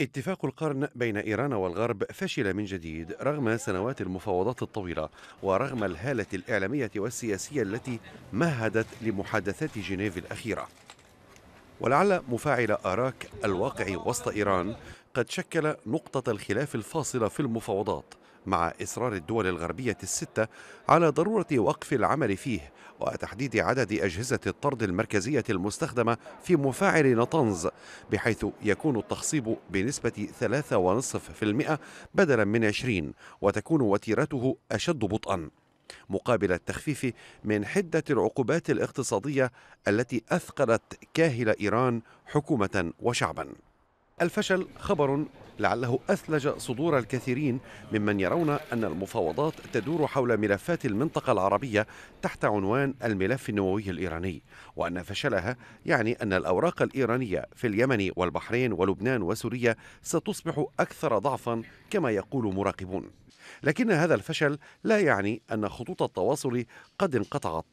اتفاق القرن بين إيران والغرب فشل من جديد رغم سنوات المفاوضات الطويلة ورغم الهالة الإعلامية والسياسية التي مهدت لمحادثات جنيف الأخيرة ولعل مفاعل آراك الواقع وسط إيران قد شكل نقطة الخلاف الفاصلة في المفاوضات مع إصرار الدول الغربية الستة على ضرورة وقف العمل فيه وتحديد عدد أجهزة الطرد المركزية المستخدمة في مفاعل نطنز بحيث يكون التخصيب بنسبة 3.5% بدلا من 20 وتكون وتيرته أشد بطئا مقابل التخفيف من حده العقوبات الاقتصاديه التي اثقلت كاهل ايران حكومه وشعبا الفشل خبر لعله اثلج صدور الكثيرين ممن يرون ان المفاوضات تدور حول ملفات المنطقه العربيه تحت عنوان الملف النووي الايراني وان فشلها يعني ان الاوراق الايرانيه في اليمن والبحرين ولبنان وسوريا ستصبح اكثر ضعفا كما يقول مراقبون لكن هذا الفشل لا يعني ان خطوط التواصل قد انقطعت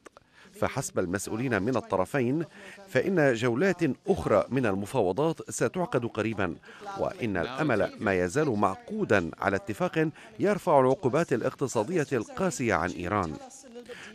فحسب المسؤولين من الطرفين فإن جولات أخرى من المفاوضات ستعقد قريبا وإن الأمل ما يزال معقودا على اتفاق يرفع العقوبات الاقتصادية القاسية عن إيران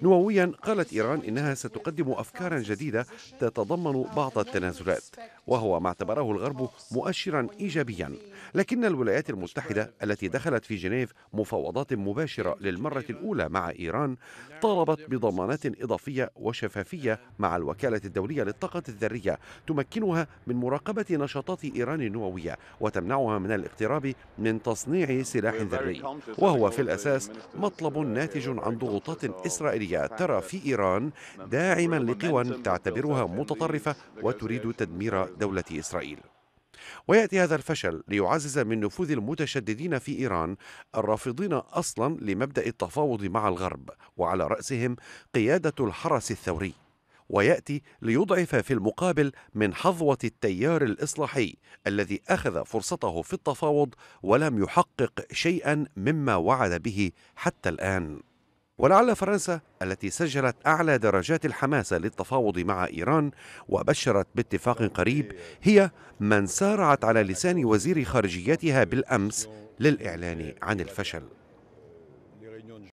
نوويا قالت إيران إنها ستقدم أفكارا جديدة تتضمن بعض التنازلات وهو ما اعتبره الغرب مؤشرا ايجابيا لكن الولايات المتحده التي دخلت في جنيف مفاوضات مباشره للمره الاولى مع ايران طالبت بضمانات اضافيه وشفافيه مع الوكاله الدوليه للطاقه الذريه تمكنها من مراقبه نشاطات ايران النوويه وتمنعها من الاقتراب من تصنيع سلاح ذري وهو في الاساس مطلب ناتج عن ضغوطات اسرائيليه ترى في ايران داعما لقوى تعتبرها متطرفه وتريد تدمير دولة إسرائيل ويأتي هذا الفشل ليعزز من نفوذ المتشددين في إيران الرافضين أصلا لمبدأ التفاوض مع الغرب وعلى رأسهم قيادة الحرس الثوري وياتي ليضعف في المقابل من حظوه التيار الاصلاحي الذي اخذ فرصته في التفاوض ولم يحقق شيئا مما وعد به حتى الان ولعل فرنسا التي سجلت اعلى درجات الحماسه للتفاوض مع ايران وبشرت باتفاق قريب هي من سارعت على لسان وزير خارجيتها بالامس للاعلان عن الفشل